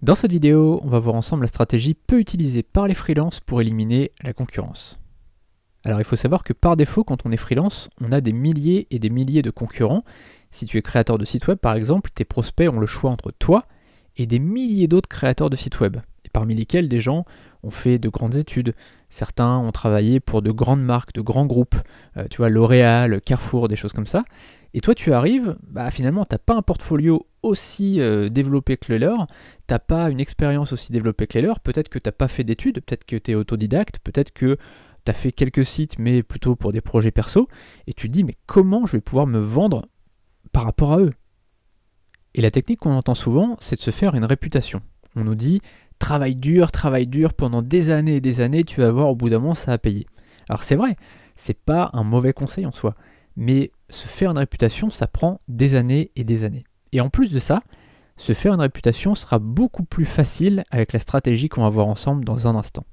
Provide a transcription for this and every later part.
Dans cette vidéo, on va voir ensemble la stratégie peu utilisée par les freelances pour éliminer la concurrence. Alors il faut savoir que par défaut, quand on est freelance, on a des milliers et des milliers de concurrents. Si tu es créateur de site web par exemple, tes prospects ont le choix entre toi et des milliers d'autres créateurs de sites web, parmi lesquels des gens fait de grandes études, certains ont travaillé pour de grandes marques, de grands groupes, euh, tu vois, L'Oréal, Carrefour, des choses comme ça. Et toi, tu arrives, bah, finalement, tu pas un portfolio aussi euh, développé que le leur, tu pas une expérience aussi développée que les leurs, peut-être que tu pas fait d'études, peut-être que tu es autodidacte, peut-être que tu as fait quelques sites, mais plutôt pour des projets perso, et tu te dis, mais comment je vais pouvoir me vendre par rapport à eux Et la technique qu'on entend souvent, c'est de se faire une réputation. On nous dit, travail dur, travail dur pendant des années et des années, tu vas voir au bout d'un moment ça a payé. Alors c'est vrai, c'est pas un mauvais conseil en soi, mais se faire une réputation, ça prend des années et des années. Et en plus de ça, se faire une réputation sera beaucoup plus facile avec la stratégie qu'on va voir ensemble dans un instant.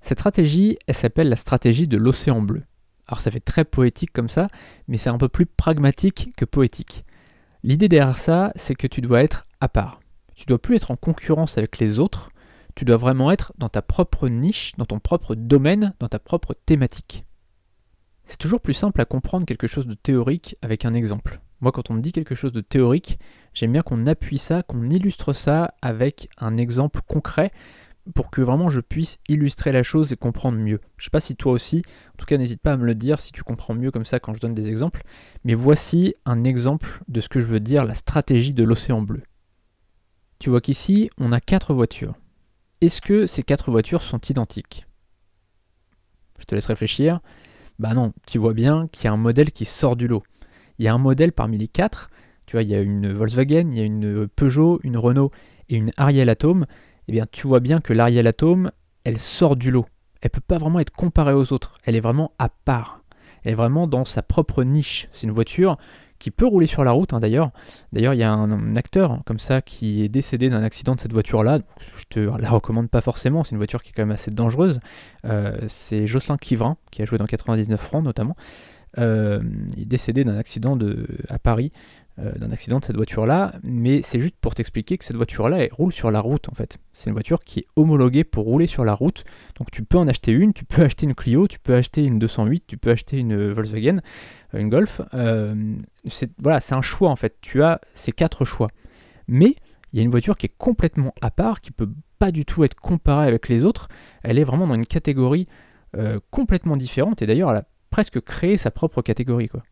Cette stratégie, elle s'appelle la stratégie de l'océan bleu. Alors ça fait très poétique comme ça, mais c'est un peu plus pragmatique que poétique. L'idée derrière ça, c'est que tu dois être à part tu dois plus être en concurrence avec les autres, tu dois vraiment être dans ta propre niche, dans ton propre domaine, dans ta propre thématique. C'est toujours plus simple à comprendre quelque chose de théorique avec un exemple. Moi, quand on me dit quelque chose de théorique, j'aime bien qu'on appuie ça, qu'on illustre ça avec un exemple concret pour que vraiment je puisse illustrer la chose et comprendre mieux. Je sais pas si toi aussi, en tout cas n'hésite pas à me le dire si tu comprends mieux comme ça quand je donne des exemples, mais voici un exemple de ce que je veux dire, la stratégie de l'océan bleu. Tu vois qu'ici, on a quatre voitures. Est-ce que ces quatre voitures sont identiques Je te laisse réfléchir. Bah non, tu vois bien qu'il y a un modèle qui sort du lot. Il y a un modèle parmi les quatre. Tu vois, il y a une Volkswagen, il y a une Peugeot, une Renault et une Ariel Atom. Eh bien, tu vois bien que l'Ariel Atom, elle sort du lot. Elle peut pas vraiment être comparée aux autres. Elle est vraiment à part. Elle est vraiment dans sa propre niche. C'est une voiture qui peut rouler sur la route hein, d'ailleurs. D'ailleurs, il y a un, acteur comme ça qui est décédé d'un accident de cette voiture-là. Je te la recommande pas forcément, c'est une voiture qui est quand même assez dangereuse. Euh, c'est Jocelyn Quivrin, qui a joué dans 99 francs notamment. Euh, il est décédé d'un accident de, à Paris euh, d'un accident de cette voiture-là, mais c'est juste pour t'expliquer que cette voiture-là, elle roule sur la route en fait. C'est une voiture qui est homologuée pour rouler sur la route, donc tu peux en acheter une, tu peux acheter une Clio, tu peux acheter une 208, tu peux acheter une euh, Volkswagen, euh, une Golf. c'est, voilà, c'est un choix en fait, tu as ces quatre choix. Mais il y a une voiture qui est complètement à part, qui peut pas du tout être comparée avec les autres, elle est vraiment dans une catégorie complètement différente, et d'ailleurs elle a presque créé sa propre catégorie quoi.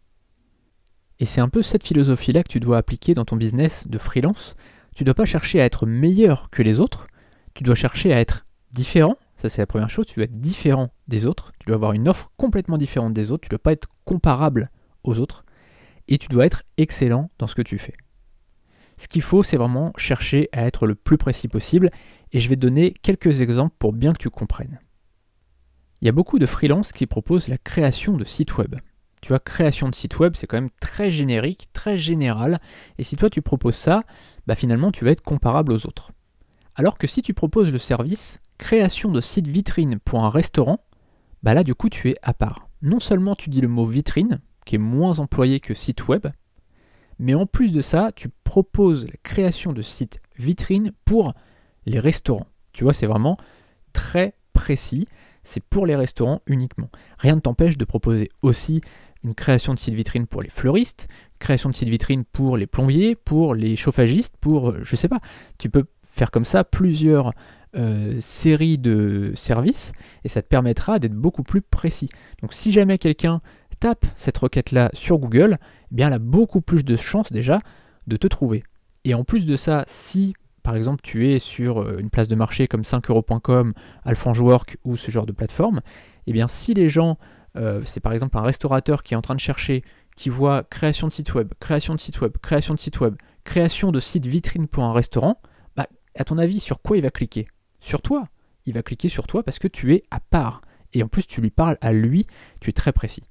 Et c'est un peu cette philosophie-là que tu dois appliquer dans ton business de freelance. Tu ne dois pas chercher à être meilleur que les autres, tu dois chercher à être différent. Ça, c'est la première chose. Tu dois être différent des autres. Tu dois avoir une offre complètement différente des autres. Tu ne dois pas être comparable aux autres. Et tu dois être excellent dans ce que tu fais. Ce qu'il faut, c'est vraiment chercher à être le plus précis possible. Et je vais te donner quelques exemples pour bien que tu comprennes. Il y a beaucoup de freelances qui proposent la création de sites web. Tu vois, création de site web, c'est quand même très générique, très général. Et si toi tu proposes ça, bah finalement tu vas être comparable aux autres. Alors que si tu proposes le service création de site vitrine pour un restaurant, bah là du coup tu es à part. Non seulement tu dis le mot vitrine, qui est moins employé que site web, mais en plus de ça, tu proposes la création de site vitrine pour les restaurants. Tu vois, c'est vraiment très précis. C'est pour les restaurants uniquement. Rien ne t'empêche de proposer aussi une création de site vitrine pour les fleuristes, création de site vitrine pour les plombiers, pour les chauffagistes, pour euh, je sais pas. Tu peux faire comme ça plusieurs euh, séries de services et ça te permettra d'être beaucoup plus précis. Donc si jamais quelqu'un tape cette requête-là sur Google, eh bien elle a beaucoup plus de chances déjà de te trouver. Et en plus de ça, si par exemple tu es sur euh, une place de marché comme 5euros.com, Alphangework ou ce genre de plateforme, eh bien si les gens euh, c'est par exemple un restaurateur qui est en train de chercher, qui voit création de site web, création de site web, création de site web, création de site vitrine pour un restaurant, bah, à ton avis, sur quoi il va cliquer Sur toi. Il va cliquer sur toi parce que tu es à part. Et en plus, tu lui parles à lui, tu es très précis.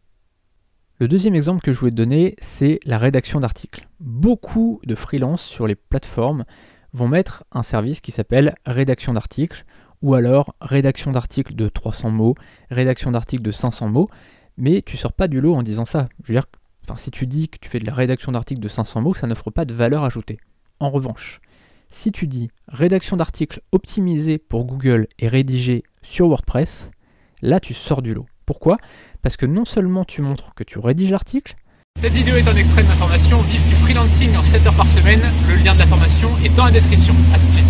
Le deuxième exemple que je voulais te donner, c'est la rédaction d'articles. Beaucoup de freelances sur les plateformes vont mettre un service qui s'appelle rédaction d'articles ou alors rédaction d'articles de 300 mots, rédaction d'articles de 500 mots, mais tu sors pas du lot en disant ça. Je veux dire, enfin, si tu dis que tu fais de la rédaction d'articles de 500 mots, ça n'offre pas de valeur ajoutée. En revanche, si tu dis rédaction d'articles optimisée pour Google et rédigée sur WordPress, là tu sors du lot. Pourquoi Parce que non seulement tu montres que tu rédiges l'article, cette vidéo est un extrait de Vive du freelancing en 7 heures par semaine. Le lien de la est dans la description. A tout de suite.